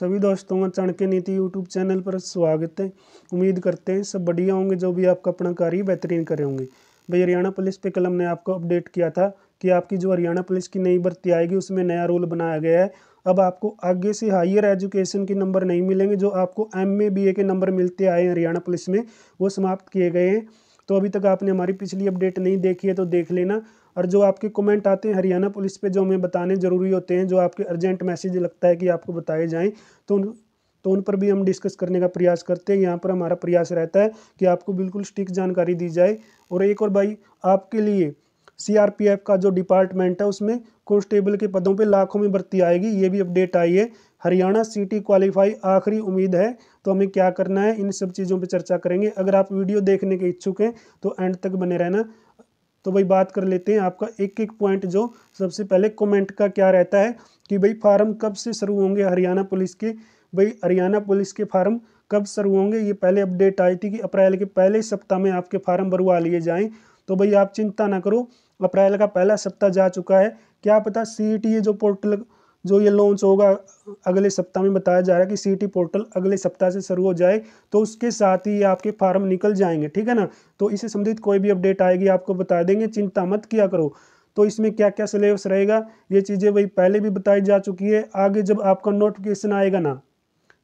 सभी दोस्तों का चाणक्य नीति यूट्यूब चैनल पर स्वागत है उम्मीद करते हैं सब बढ़िया होंगे जो भी आपका अपना कार्य बेहतरीन करे होंगे भाई हरियाणा पुलिस पे कलम ने आपको अपडेट किया था कि आपकी जो हरियाणा पुलिस की नई भर्ती आएगी उसमें नया रूल बनाया गया है अब आपको आगे से हायर एजुकेशन के नंबर नहीं मिलेंगे जो आपको एम ए बी ए के नंबर मिलते आए हैं हरियाणा पुलिस में वो समाप्त किए गए हैं तो अभी तक आपने हमारी पिछली अपडेट नहीं देखी है तो देख लेना और जो आपके कमेंट आते हैं हरियाणा पुलिस पे जो हमें बताने ज़रूरी होते हैं जो आपके अर्जेंट मैसेज लगता है कि आपको बताए जाएँ तो उन तो उन पर भी हम डिस्कस करने का प्रयास करते हैं यहाँ पर हमारा प्रयास रहता है कि आपको बिल्कुल स्टिक जानकारी दी जाए और एक और भाई आपके लिए सी का जो डिपार्टमेंट है उसमें कॉन्स्टेबल के पदों पर लाखों में भर्ती आएगी ये भी अपडेट आई है हरियाणा सिटी क्वालिफाई आखिरी उम्मीद है तो हमें क्या करना है इन सब चीज़ों पर चर्चा करेंगे अगर आप वीडियो देखने के इच्छुक हैं तो एंड तक बने रहना तो भाई बात कर लेते हैं आपका एक एक पॉइंट जो सबसे पहले कमेंट का क्या रहता है कि भाई फार्म कब से शुरू होंगे हरियाणा पुलिस के भाई हरियाणा पुलिस के फार्म कब शुरू होंगे ये पहले अपडेट आई थी कि अप्रैल के पहले सप्ताह में आपके फार्म भरवा लिए जाएँ तो भाई आप चिंता ना करो अप्रैल का पहला सप्ताह जा चुका है क्या पता सी e जो पोर्टल जो ये लॉन्च होगा अगले सप्ताह में बताया जा रहा है कि सीटी पोर्टल अगले सप्ताह से शुरू हो जाए तो उसके साथ ही आपके फार्म निकल जाएंगे ठीक है ना तो इससे संबंधित कोई भी अपडेट आएगी आपको बता देंगे चिंता मत किया करो तो इसमें क्या क्या सिलेबस रहेगा ये चीज़ें वही पहले भी बताई जा चुकी है आगे जब आपका नोटिफिकेशन आएगा ना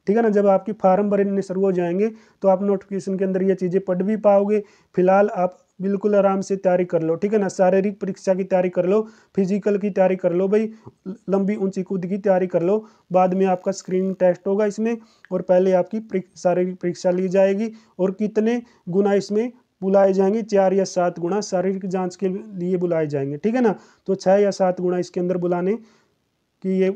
ठीक है ना जब आपकी फार्म भरने शुरू हो जाएंगे तो आप नोटिफिकेशन के अंदर ये चीज़ें पढ़ भी पाओगे फिलहाल आप बिल्कुल आराम से तैयारी कर लो ठीक है ना शारीरिक परीक्षा की तैयारी कर लो फिजिकल की तैयारी कर लो भाई लंबी ऊंची कूद की तैयारी कर लो बाद में आपका स्क्रीनिंग टेस्ट होगा इसमें और पहले आपकी शारीरिक परीक्षा ली जाएगी और कितने गुना इसमें बुलाए जाएंगे चार या सात गुणा शारीरिक जाँच के लिए बुलाए जाएंगे ठीक है ना तो छः या सात गुणा इसके अंदर बुलाने की ये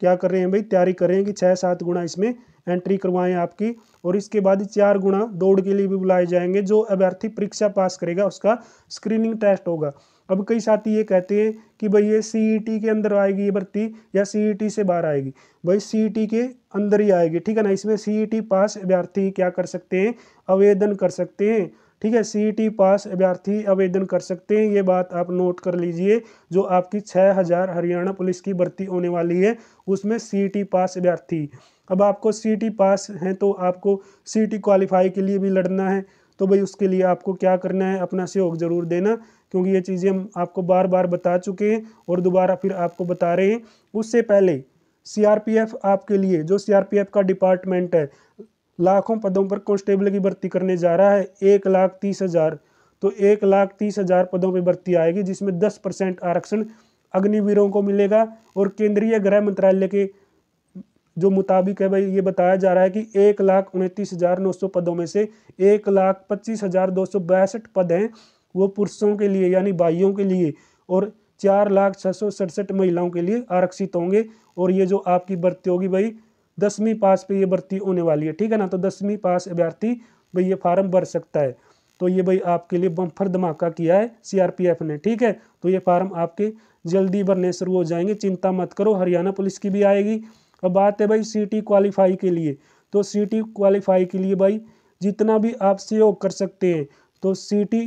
क्या कर रहे हैं भाई तैयारी कर रहे हैं कि छः सात गुणा इसमें एंट्री करवाएं आपकी और इसके बाद चार गुणा दौड़ के लिए भी बुलाए जाएंगे जो अभ्यर्थी परीक्षा पास करेगा उसका स्क्रीनिंग टेस्ट होगा अब कई साथी ये कहते हैं कि भाई ये सी e के अंदर आएगी ये भर्ती या सी e से बाहर आएगी भाई सी e के अंदर ही आएगी ठीक है ना इसमें सी पास अभ्यर्थी क्या कर सकते हैं आवेदन कर सकते हैं ठीक है सी e पास अभ्यर्थी आवेदन कर सकते हैं ये बात आप नोट कर लीजिए जो आपकी छः हज़ार हरियाणा पुलिस की भर्ती होने वाली है उसमें सी e पास अभ्यर्थी अब आपको सी e पास हैं तो आपको सी टी क्वालिफाई के लिए भी लड़ना है तो भाई उसके लिए आपको क्या करना है अपना सहयोग ज़रूर देना क्योंकि ये चीज़ें हम आपको बार बार बता चुके हैं और दोबारा फिर आपको बता रहे हैं उससे पहले सी आपके लिए जो सी का डिपार्टमेंट है लाखों पदों पर कॉन्स्टेबल की भर्ती करने जा रहा है एक लाख तीस हज़ार तो एक लाख तीस हज़ार पदों पर भर्ती आएगी जिसमें दस परसेंट आरक्षण अग्निवीरों को मिलेगा और केंद्रीय गृह मंत्रालय के जो मुताबिक है भाई ये बताया जा रहा है कि एक लाख उनतीस हज़ार नौ सौ पदों में से एक लाख पच्चीस हज़ार दो सौ बयासठ पद हैं वो पुरुषों के लिए यानी भाइयों के लिए और चार लाख छः सौ सड़सठ महिलाओं के लिए आरक्षित होंगे और ये जो आपकी भर्ती होगी भाई दसवीं पास पे ये भर्ती होने वाली है ठीक है ना तो दसवीं पास अभ्यर्थी भाई ये फार्म भर सकता है तो ये भाई आपके लिए बम्फर धमाका किया है सीआरपीएफ ने ठीक है तो ये फार्म आपके जल्दी भरने शुरू हो जाएंगे चिंता मत करो हरियाणा पुलिस की भी आएगी अब बात है भाई सीटी क्वालिफाई के लिए तो सीटी क्वालिफाई के लिए भाई जितना भी आप सहयोग कर सकते हैं तो सीटी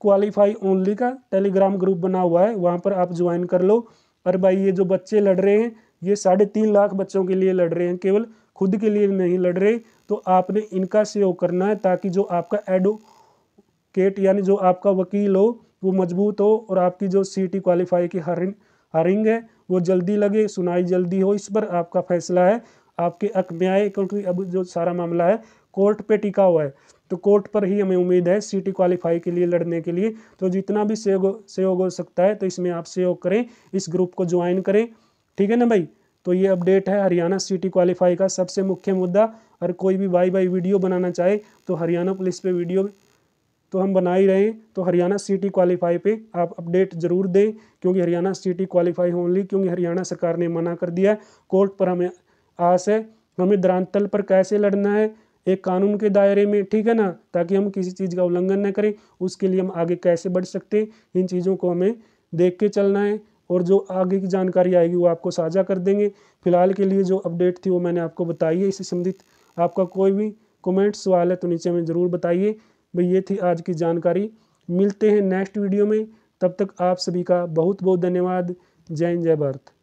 क्वालिफाई ओनली का टेलीग्राम ग्रुप बना हुआ है वहाँ पर आप ज्वाइन कर लो और भाई ये जो बच्चे लड़ रहे हैं ये साढ़े तीन लाख बच्चों के लिए लड़ रहे हैं केवल खुद के लिए नहीं लड़ रहे तो आपने इनका सहयोग करना है ताकि जो आपका एडवोकेट यानी जो आपका वकील हो वो मजबूत हो और आपकी जो सी टी क्वालिफाई की हरिंग हरिंग है वो जल्दी लगे सुनाई जल्दी हो इस पर आपका फैसला है आपके अक में आए क्योंकि अब जो सारा मामला है कोर्ट पे टिका हुआ है तो कोर्ट पर ही हमें उम्मीद है सीटी क्वालिफाई के लिए लड़ने के लिए तो जितना भी सहयोग सहयोग हो सकता है तो इसमें आप सहयोग करें इस ग्रुप को ज्वाइन करें ठीक है ना भाई तो ये अपडेट है हरियाणा सिटी क्वालिफाई का सबसे मुख्य मुद्दा और कोई भी बाई बाई वीडियो बनाना चाहे तो हरियाणा पुलिस पे वीडियो तो हम बना ही रहे तो हरियाणा सिटी क्वालिफाई पे आप अपडेट ज़रूर दें क्योंकि हरियाणा सिटी क्वालिफाई ओनली क्योंकि हरियाणा सरकार ने मना कर दिया है कोर्ट पर हमें आस है हमें दरांतल पर कैसे लड़ना है एक कानून के दायरे में ठीक है ना ताकि हम किसी चीज़ का उल्लंघन न करें उसके लिए हम आगे कैसे बढ़ सकते हैं इन चीज़ों को हमें देख के चलना है और जो आगे की जानकारी आएगी वो आपको साझा कर देंगे फिलहाल के लिए जो अपडेट थी वो मैंने आपको बताई है इससे संबंधित आपका कोई भी कमेंट सवाल है तो नीचे में ज़रूर बताइए भाई ये थी आज की जानकारी मिलते हैं नेक्स्ट वीडियो में तब तक आप सभी का बहुत बहुत धन्यवाद जय हिंद जय भारत